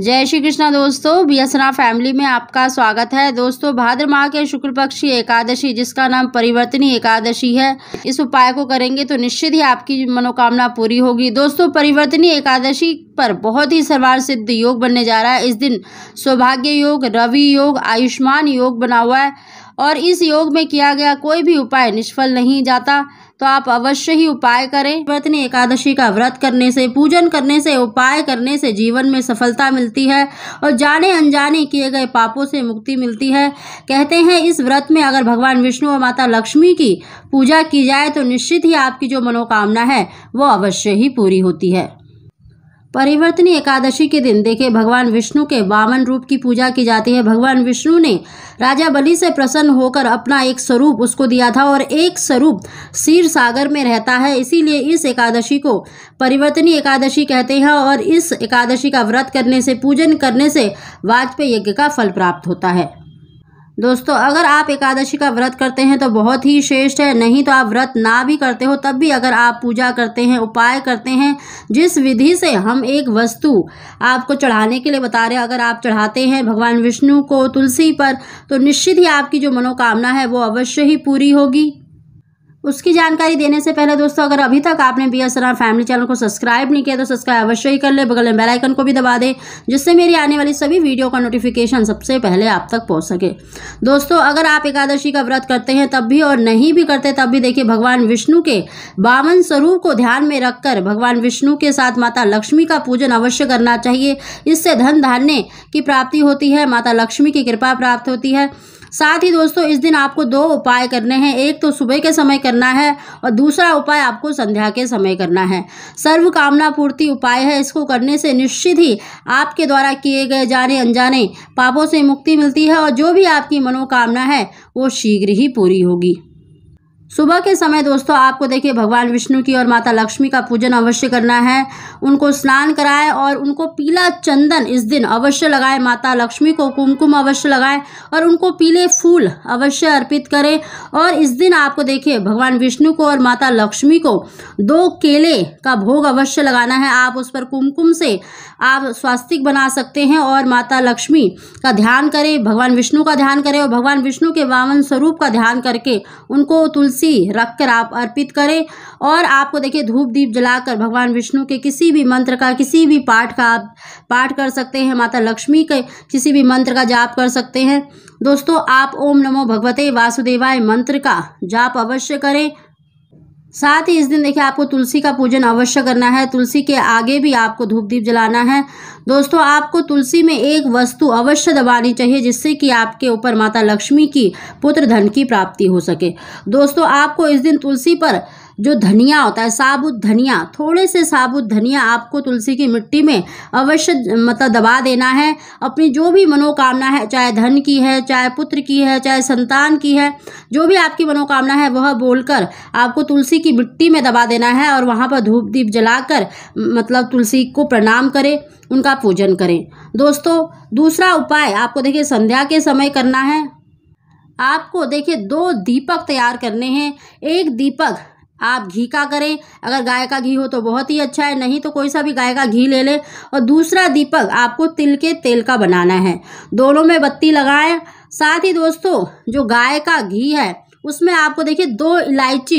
जय श्री कृष्णा दोस्तों बीएसना फैमिली में आपका स्वागत है दोस्तों भाद्र माह के शुक्ल पक्ष की एकादशी जिसका नाम परिवर्तनी एकादशी है इस उपाय को करेंगे तो निश्चित ही आपकी मनोकामना पूरी होगी दोस्तों परिवर्तनी एकादशी पर बहुत ही सर्वार सिद्ध योग बनने जा रहा है इस दिन सौभाग्य योग रवि योग आयुष्मान योग बना हुआ है और इस योग में किया गया कोई भी उपाय निष्फल नहीं जाता तो आप अवश्य ही उपाय करें पत्नी एकादशी का व्रत करने से पूजन करने से उपाय करने से जीवन में सफलता मिलती है और जाने अनजाने किए गए पापों से मुक्ति मिलती है कहते हैं इस व्रत में अगर भगवान विष्णु और माता लक्ष्मी की पूजा की जाए तो निश्चित ही आपकी जो मनोकामना है वो अवश्य ही पूरी होती है परिवर्तनी एकादशी के दिन देखे भगवान विष्णु के वामन रूप की पूजा की जाती है भगवान विष्णु ने राजा बलि से प्रसन्न होकर अपना एक स्वरूप उसको दिया था और एक स्वरूप सीर सागर में रहता है इसीलिए इस एकादशी को परिवर्तनी एकादशी कहते हैं और इस एकादशी का व्रत करने से पूजन करने से वाजपेय यज्ञ का फल प्राप्त होता है दोस्तों अगर आप एकादशी का व्रत करते हैं तो बहुत ही श्रेष्ठ है नहीं तो आप व्रत ना भी करते हो तब भी अगर आप पूजा करते हैं उपाय करते हैं जिस विधि से हम एक वस्तु आपको चढ़ाने के लिए बता रहे हैं अगर आप चढ़ाते हैं भगवान विष्णु को तुलसी पर तो निश्चित ही आपकी जो मनोकामना है वो अवश्य ही पूरी होगी उसकी जानकारी देने से पहले दोस्तों अगर अभी तक आपने बी एस फैमिली चैनल को सब्सक्राइब नहीं किया तो सब्सक्राइब अवश्य ही कर ले बगल में बेलाइकन को भी दबा दें जिससे मेरी आने वाली सभी वीडियो का नोटिफिकेशन सबसे पहले आप तक पहुँच सके दोस्तों अगर आप एकादशी का व्रत करते हैं तब भी और नहीं भी करते तब भी देखिए भगवान विष्णु के बावन स्वरूप को ध्यान में रखकर भगवान विष्णु के साथ माता लक्ष्मी का पूजन अवश्य करना चाहिए इससे धन धान्य की प्राप्ति होती है माता लक्ष्मी की कृपा प्राप्त होती है साथ ही दोस्तों इस दिन आपको दो उपाय करने हैं एक तो सुबह के समय करना है और दूसरा उपाय आपको संध्या के समय करना है सर्व कामना पूर्ति उपाय है इसको करने से निश्चित ही आपके द्वारा किए गए जाने अनजाने पापों से मुक्ति मिलती है और जो भी आपकी मनोकामना है वो शीघ्र ही पूरी होगी सुबह के समय दोस्तों आपको देखिए भगवान विष्णु की और माता लक्ष्मी का पूजन अवश्य करना है उनको स्नान कराएं और उनको पीला चंदन इस दिन अवश्य लगाएं माता लक्ष्मी को कुमकुम अवश्य लगाएं और उनको पीले फूल अवश्य अर्पित करें और इस दिन आपको देखिए भगवान विष्णु को और माता लक्ष्मी को दो केले का भोग अवश्य लगाना है आप उस पर कुमकुम से आप स्वास्तिक बना सकते हैं और माता लक्ष्मी का ध्यान करें भगवान विष्णु का ध्यान करें और भगवान विष्णु के वामन स्वरूप का ध्यान करके उनको तुलसी तुलसी कर आप अर्पित करें और आपको देखिए धूप दीप जलाकर भगवान विष्णु के किसी भी मंत्र का किसी भी पाठ का आप पाठ कर सकते हैं माता लक्ष्मी के किसी भी मंत्र का जाप कर सकते हैं दोस्तों आप ओम नमो भगवते वासुदेवाय मंत्र का जाप अवश्य करें साथ ही इस दिन देखिए आपको तुलसी का पूजन अवश्य करना है तुलसी के आगे भी आपको धूप दीप जलाना है दोस्तों आपको तुलसी में एक वस्तु अवश्य दबानी चाहिए जिससे कि आपके ऊपर माता लक्ष्मी की पुत्र धन की प्राप्ति हो सके दोस्तों आपको इस दिन तुलसी पर जो धनिया होता है साबुत धनिया थोड़े से साबुत धनिया आपको तुलसी की मिट्टी में अवश्य मतलब दबा देना है अपनी जो भी मनोकामना है चाहे धन की है चाहे पुत्र की है चाहे संतान की है जो भी आपकी मनोकामना है वह बोलकर आपको तुलसी की मिट्टी में दबा देना है और वहाँ पर धूप दीप जलाकर मतलब तुलसी को प्रणाम करें उनका पूजन करें दोस्तों दूसरा उपाय आपको देखिए संध्या के समय करना है आपको देखिए दो दीपक तैयार करने हैं एक दीपक आप घी का करें अगर गाय का घी हो तो बहुत ही अच्छा है नहीं तो कोई सा भी गाय का घी ले लें और दूसरा दीपक आपको तिल के तेल का बनाना है दोनों में बत्ती लगाएं साथ ही दोस्तों जो गाय का घी है उसमें आपको देखिए दो इलायची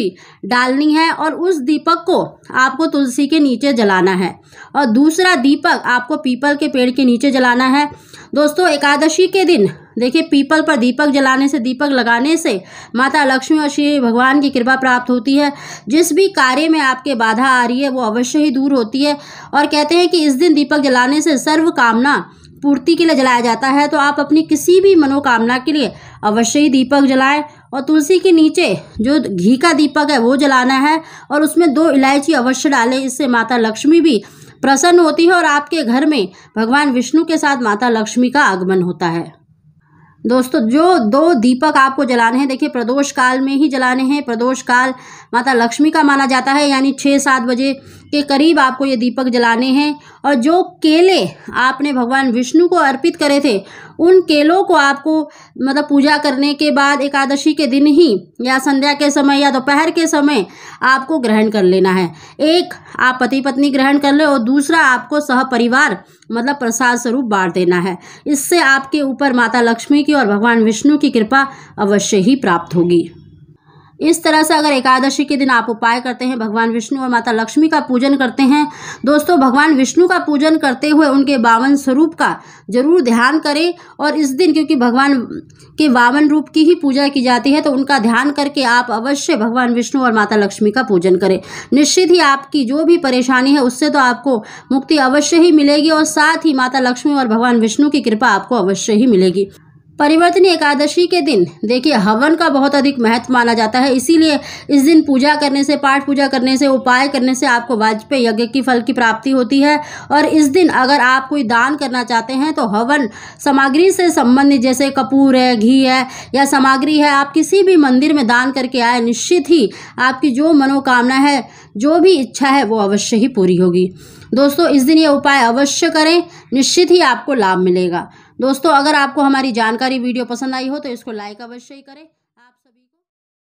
डालनी है और उस दीपक को आपको तुलसी के नीचे जलाना है और दूसरा दीपक आपको पीपल के पेड़ के नीचे जलाना है दोस्तों एकादशी के दिन देखिए पीपल पर दीपक जलाने से दीपक लगाने से माता लक्ष्मी और श्री भगवान की कृपा प्राप्त होती है जिस भी कार्य में आपके बाधा आ रही है वो अवश्य ही दूर होती है और कहते हैं कि इस दिन दीपक जलाने से सर्व कामना पूर्ति के लिए जलाया जाता है तो आप अपनी किसी भी मनोकामना के लिए अवश्य ही दीपक जलाएं और तुलसी के नीचे जो घी का दीपक है वो जलाना है और उसमें दो इलायची अवश्य डालें इससे माता लक्ष्मी भी प्रसन्न होती है और आपके घर में भगवान विष्णु के साथ माता लक्ष्मी का आगमन होता है दोस्तों जो दो दीपक आपको जलाने हैं देखिए प्रदोष काल में ही जलाने हैं प्रदोष काल माता लक्ष्मी का माना जाता है यानी छः सात बजे के करीब आपको ये दीपक जलाने हैं और जो केले आपने भगवान विष्णु को अर्पित करे थे उन केलों को आपको मतलब पूजा करने के बाद एकादशी के दिन ही या संध्या के समय या दोपहर के समय आपको ग्रहण कर लेना है एक आप पति पत्नी ग्रहण कर ले और दूसरा आपको सहपरिवार मतलब प्रसाद स्वरूप बांट देना है इससे आपके ऊपर माता लक्ष्मी की की और भगवान विष्णु की कृपा अवश्य ही प्राप्त होगी इस तरह से अगर एकादशी के दिन आप उपाय करते हैं भगवान विष्णु और माता लक्ष्मी का पूजन करते हैं दोस्तों भगवान विष्णु का पूजन करते हुए उनके बावन स्वरूप का जरूर ध्यान करें और इस दिन क्योंकि भगवान के बावन रूप की ही पूजा की जाती है तो उनका ध्यान करके आप अवश्य भगवान विष्णु और माता लक्ष्मी का पूजन करें निश्चित ही आपकी जो भी परेशानी है उससे तो आपको मुक्ति अवश्य ही मिलेगी और साथ ही माता लक्ष्मी और भगवान विष्णु की कृपा आपको अवश्य ही मिलेगी परिवर्तनी एकादशी के दिन देखिए हवन का बहुत अधिक महत्व माना जाता है इसीलिए इस दिन पूजा करने से पाठ पूजा करने से उपाय करने से आपको वाजपेयी यज्ञ की फल की प्राप्ति होती है और इस दिन अगर आप कोई दान करना चाहते हैं तो हवन सामग्री से संबंधित जैसे कपूर है घी है या सामग्री है आप किसी भी मंदिर में दान करके आए निश्चित ही आपकी जो मनोकामना है जो भी इच्छा है वो अवश्य ही पूरी होगी दोस्तों इस दिन ये उपाय अवश्य करें निश्चित ही आपको लाभ मिलेगा दोस्तों अगर आपको हमारी जानकारी वीडियो पसंद आई हो तो इसको लाइक अवश्य करें